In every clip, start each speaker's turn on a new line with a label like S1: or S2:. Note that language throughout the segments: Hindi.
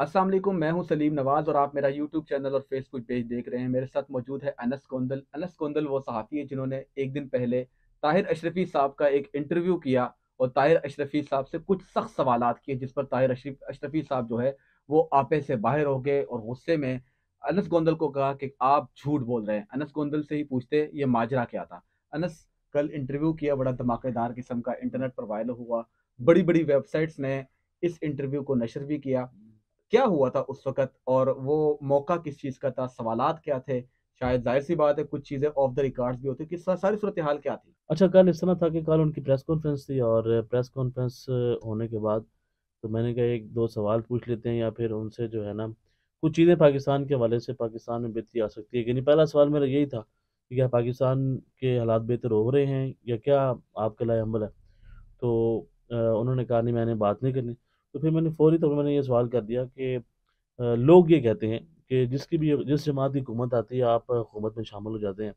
S1: असल मैं हूं सलीम नवाज़ और आप मेरा यूट्यूब चैनल और फेसबुक पेज देख रहे हैं मेरे साथ मौजूद है अनस कोंदल अनस कोंदल वो सहाफ़ी है जिन्होंने एक दिन पहले ताहिर अशरफी साहब का एक इंटरव्यू किया और ताहिर अशरफी साहब से कुछ सख्त सवाल किए जिस पर ताहिर अशरफी साहब जो है वो आपे से बाहर हो गए और गुस्से में अनस गोंदल को कहा कि आप झूठ बोल रहे हैं अनस गोंदल से ही पूछते ये माजरा क्या था अनस कल इंटरव्यू किया बड़ा धमाकेदार किस्म का इंटरनेट पर वायरल हुआ बड़ी बड़ी वेबसाइट्स ने इस इंटरव्यू को नशर भी किया क्या हुआ था उस वक्त और वो मौका किस चीज़ का था सवालत क्या थे शायद जाहिर सी बात है कुछ चीज़ें ऑफ द रिकॉर्ड्स भी होती कि सारी सूरत हाल क्या थी
S2: अच्छा कल इस तरह था कि कल उनकी प्रेस कॉन्फ्रेंस थी और प्रेस कॉन्फ्रेंस होने के बाद तो मैंने कहा एक दो सवाल पूछ लेते हैं या फिर उनसे जो है ना कुछ चीज़ें पाकिस्तान के हवाले से पाकिस्तान में बेहतरी आ सकती है लेकिन पहला सवाल मेरा यही था कि क्या पाकिस्तान के हालात बेहतर हो रहे हैं या क्या आपका लाए अमल है तो उन्होंने कहा नहीं मैंने बात नहीं करनी तो फिर मैंने फौरी तौर तो पर मैंने ये सवाल कर दिया कि लोग ये कहते हैं कि जिसकी भी जिस जमात की हुकूमत आती है आप हुकूमत में शामिल हो जाते हैं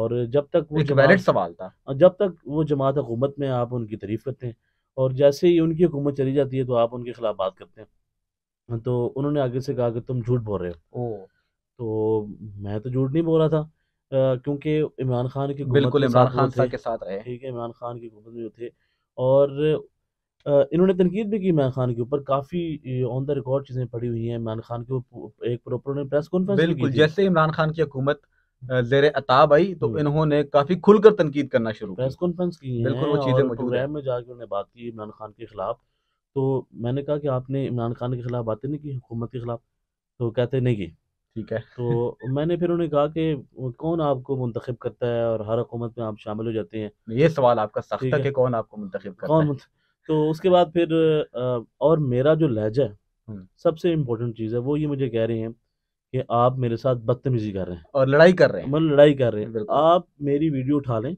S2: और जब तक वो जमात सवाल था जब तक वो जमात हुकूमत में आप उनकी तारीफ करते हैं और जैसे ही उनकी हुकूमत चली जाती है तो आप उनके खिलाफ बात करते हैं तो उन्होंने आगे से कहा कि तुम झूठ बोल रहे हो तो मैं तो झूठ नहीं बोल रहा था क्योंकि इमरान खान की बिल्कुल इमरान खान के साथ रहे ठीक है इमरान खान की हुकूमत में थे और इन्होंने तनकीद भी की इमरान खान के ऊपर काफ़ी ऑन द रिकॉर्ड चीज़ें पड़ी हुई हैं इमरान खान के एक प्रोपर ने प्रेस कॉन्फ्रेंस बिल्कुल जैसे इमरान खान की हुकूमत
S1: जेर अताब आई तो हम्म। इन्होंने काफी खुलकर तनकीद करना शुरू प्रेस कॉन्फ्रेंस की बिल्कुल वो चीजें प्रोग्राम
S2: में जाकर उन्होंने बात की इमरान खान के खिलाफ तो मैंने कहा कि आपने इमरान खान के खिलाफ बातें नहीं की हुकूमत के खिलाफ तो कहते नहीं की ठीक है तो मैंने फिर उन्हें कहा कि कौन आपको मुंतखब करता है और हर हुकूमत में आप शामिल हो जाते हैं ये सवाल आपका सख्त है कि कौन आपको
S1: मुंतखब करता है
S2: तो उसके बाद फिर और मेरा जो लहजा है सबसे इम्पोर्टेंट चीज़ है वो ये मुझे कह रहे हैं कि आप मेरे साथ बदतमीजी कर रहे हैं और लड़ाई कर रहे हैं मतलब लड़ाई कर रहे हैं आप मेरी वीडियो उठा लें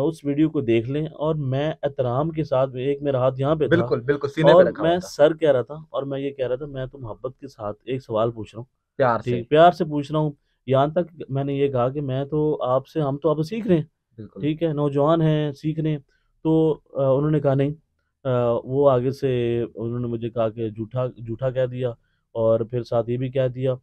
S2: उस वीडियो को देख लें और मैं एहतराम के साथ एक मेरा हाथ यहाँ पे बिल्कुल बिल्कुल सीने और मैं सर कह रहा था और मैं ये कह रहा था मैं तो मोहब्बत के साथ एक सवाल पूछ रहा हूँ प्यार से प्यार से पूछ रहा हूँ यहाँ तक मैंने ये कहा कि मैं तो आपसे हम तो आप सीख रहे हैं ठीक है नौजवान हैं सीख रहे हैं तो उन्होंने कहा नहीं वो आगे से उन्होंने मुझे कहा कि झूठा झूठा कह दिया और फिर साथ ये भी कह दिया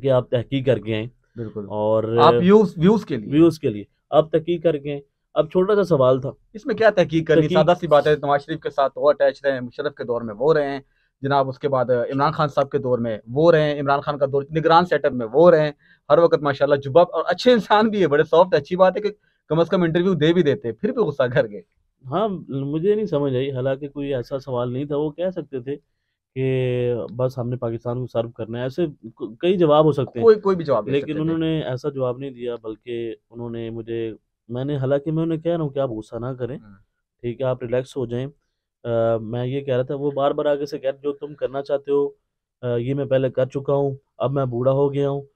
S2: कि आप तहकीक करके आए बिल्कुल और आप व्यूज व्यूज के लिए व्यूज के लिए आप तहकीक करके आए अब छोटा सा सवाल था इसमें क्या तहकीक
S1: करनी सादा सी बात है नवाज शरीफ के साथ वो अटैच रहे मुशरफ के दौर में वो रहे हैं जनाब उसके बाद इमरान खान साहब के दौर में वो रहे हैं इमरान खान का दौर निगरान सेटअप में वो रहे हैं हर वक्त माशाल्लाह जुबा और अच्छे इंसान भी है बड़े सॉफ्ट अच्छी बात है कि कम अज़ कम इंटरव्यू दे भी देते फिर भी गुस्सा कर गए
S2: हाँ मुझे नहीं समझ आई हालांकि कोई ऐसा सवाल नहीं था वो कह सकते थे कि बस हमने पाकिस्तान को सर्व करना है ऐसे कई जवाब हो सकते हैं कोई कोई भी जवाब लेकिन उन्होंने ऐसा जवाब नहीं दिया बल्कि उन्होंने मुझे मैंने हालांकि मैं उन्हें कह रहा हूँ कि आप गुस्सा ना करें हम्म। ठीक है आप रिलैक्स हो जाएं आ, मैं ये कह रहा था वो बार बार आगे से कह जो तुम करना चाहते हो आ, ये मैं पहले कर चुका हूँ अब मैं बूढ़ा हो गया हूँ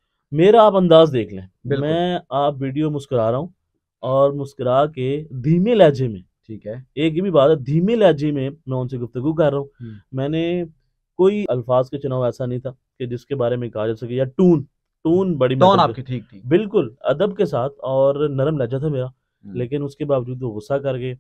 S2: मेरा आप अंदाज देख लें मैं आप वीडियो मुस्कुरा रहा हूँ और मुस्कुरा के धीमे लहजे में ठीक है एक ये भी बात है धीमे लहजे में मैं उनसे गुफ्तगु कर रहा हूँ हम्म। मैंने कोई अल्फाज के चुनाव ऐसा नहीं था कि जिसके बारे में कहा जा सके या टून टून बड़ी टोन मतलब- आपकी ठीक थी बिल्कुल अदब के साथ और नरम लहजा था मेरा हम्म। लेकिन उसके बावजूद वो गुस्सा कर गए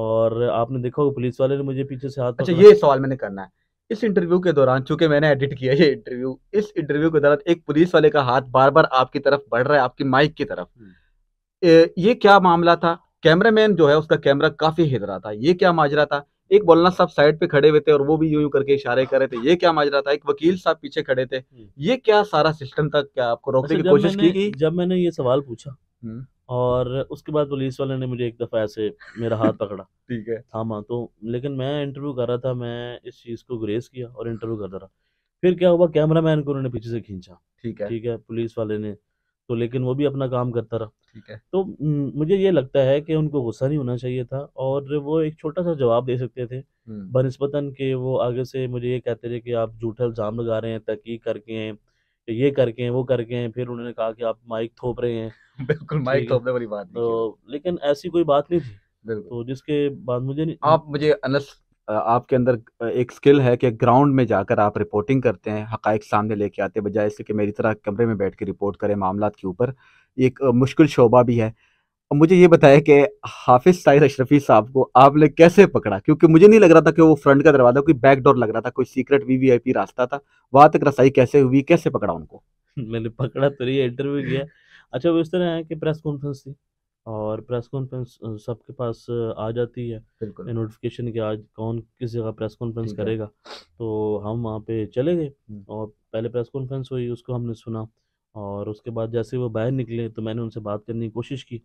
S2: और आपने देखा होगा पुलिस वाले ने मुझे पीछे से हाथ अच्छा ये सवाल मैंने करना है
S1: इस इंटरव्यू के दौरान चूंकि मैंने एडिट किया ये इंटरव्यू इस इंटरव्यू के दौरान एक पुलिस वाले का हाथ बार बार आपकी तरफ बढ़ रहा है आपकी माइक की तरफ हम्म। ये क्या मामला था कैमरामैन जो है उसका कैमरा काफी हिल रहा था ये क्या माजरा था एक बोलना साहब साइड पे खड़े हुए थे और वो भी यूं यूं करके इशारे कर रहे थे ये क्या माजरा था एक वकील साहब पीछे खड़े थे हम्म। ये क्या सारा सिस्टम था क्या आपको रोकने अच्छा, की कोशिश की गई
S2: जब मैंने ये सवाल पूछा हम्म। और उसके बाद पुलिस वाले ने मुझे एक दफा ऐसे मेरा हाथ पकड़ा ठीक है थामा हाँ, हाँ, तो लेकिन मैं इंटरव्यू कर रहा था मैं इस चीज को ग्रेस किया और इंटरव्यू करता रहा फिर क्या हुआ कैमरामैन को उन्होंने पीछे से खींचा ठीक है ठीक है पुलिस वाले ने उसको तो लेकिन वो भी अपना काम करता रहा ठीक है तो मुझे ये लगता है कि उनको गुस्सा नहीं होना चाहिए था और वो एक छोटा सा जवाब दे सकते थे हम्म। बनस्पतन के वो आगे से मुझे ये कहते थे कि आप झूठा इल्ज़ाम लगा रहे हैं तहकीक करके हैं ये करके हैं वो करके हैं फिर उन्होंने कहा कि आप माइक थोप रहे हैं बिल्कुल माइक थोपने वाली बात तो लेकिन ऐसी कोई बात नहीं थी तो जिसके बाद मुझे आप मुझे
S1: अनस आपके अंदर एक स्किल है कि ग्राउंड में जाकर आप रिपोर्टिंग करते हैं हक़ सामने लेके आते हैं बजाय इसके कि मेरी तरह कमरे में बैठ के रिपोर्ट करें मामला के ऊपर एक मुश्किल शोबा भी है मुझे ये बताया कि हाफिज साहिर अशरफी साहब को आपने कैसे पकड़ा क्योंकि मुझे नहीं लग रहा था कि वो फ्रंट का दरवाज़ा कोई बैक डोर लग रहा था कोई सीक्रेट वी रास्ता था वहाँ तक रसाई कैसे हुई कैसे पकड़ा उनको
S2: मैंने पकड़ा तो ये इंटरव्यू किया अच्छा वो इस तरह है कि प्रेस कॉन्फ्रेंस थी और प्रेस कॉन्फ्रेंस सबके पास आ जाती है नोटिफिकेशन कि आज कौन किस जगह प्रेस कॉन्फ्रेंस करेगा तो हम वहाँ पे चले गए और पहले प्रेस कॉन्फ्रेंस हुई उसको हमने सुना और उसके बाद जैसे वो बाहर निकले तो मैंने उनसे बात करने की कोशिश की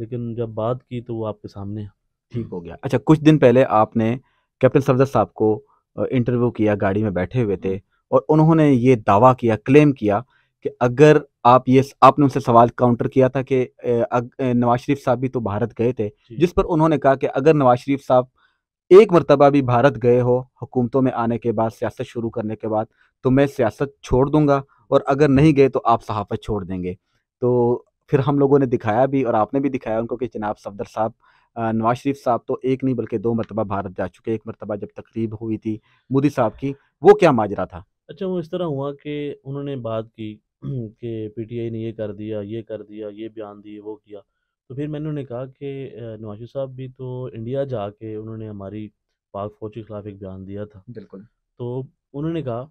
S2: लेकिन जब बात की तो वो आपके सामने ठीक हो गया अच्छा
S1: कुछ दिन पहले आपने कैप्टन सफदर साहब को इंटरव्यू किया गाड़ी में बैठे हुए थे और उन्होंने ये दावा किया क्लेम किया कि अगर आप ये आपने उनसे सवाल काउंटर किया था कि नवाज शरीफ साहब भी तो भारत गए थे जिस पर उन्होंने कहा कि अगर नवाज शरीफ साहब एक मरतबा भी भारत गए हो हुकूमतों में आने के बाद सियासत शुरू करने के बाद तो मैं सियासत छोड़ दूंगा और अगर नहीं गए तो आप सहाफत छोड़ देंगे तो फिर हम लोगों ने दिखाया भी और आपने भी दिखाया उनको कि जनाब सफदर साहब नवाज शरीफ साहब तो एक नहीं बल्कि दो मरतबा भारत जा चुके एक मरतबा जब तकरीब हुई थी मोदी साहब की वो क्या माजरा था
S2: अच्छा वो इस तरह हुआ कि उन्होंने बात की कि पीटीआई ने ये कर दिया ये कर दिया ये बयान दिए वो किया तो फिर मैंने उन्हें कहा कि नवाज साहब भी तो इंडिया जा के उन्होंने हमारी पाक फौज के खिलाफ एक बयान दिया था बिल्कुल तो उन्होंने कहा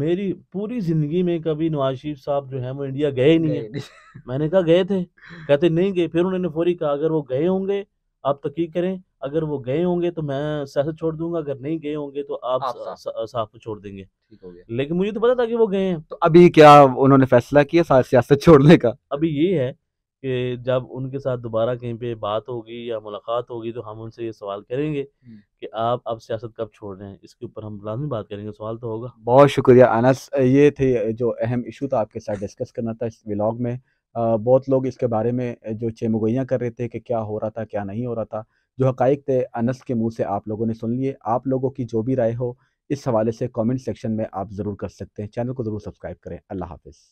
S2: मेरी पूरी जिंदगी में कभी नवाज शरीफ साहब जो है वो इंडिया गए ही नहीं है मैंने कहा गए थे कहते नहीं गए फिर उन्होंने फौरी कहा अगर वो गए होंगे आप तकी करें अगर वो गए होंगे तो मैं सियासत छोड़ दूंगा अगर नहीं गए होंगे तो आप, आप साफ, साफ को छोड़ देंगे ठीक हो गया लेकिन मुझे तो पता था कि वो गए हैं
S1: तो अभी क्या उन्होंने फैसला किया सियासत छोड़ने का
S2: अभी ये है कि जब उनके साथ दोबारा कहीं पे बात होगी या मुलाकात होगी तो हम उनसे ये सवाल करेंगे हम्म। कि आप अब सियासत कब छोड़ रहे हैं इसके ऊपर हम लाजमी बात करेंगे सवाल तो होगा
S1: बहुत शुक्रिया अनस ये थे जो अहम इशू था आपके साथ डिस्कस करना था इस ब्लॉग में बहुत लोग इसके बारे में जो चेमगोइयाँ कर रहे थे कि क्या हो रहा था क्या नहीं हो रहा था जो हकाइक थे अनस के मुँह से आप लोगों ने सुन लिए आप लोगों की जो भी राय हो इस हवाले से कमेंट सेक्शन में आप ज़रूर कर सकते हैं चैनल को ज़रूर सब्सक्राइब करें अल्लाह हाफिज़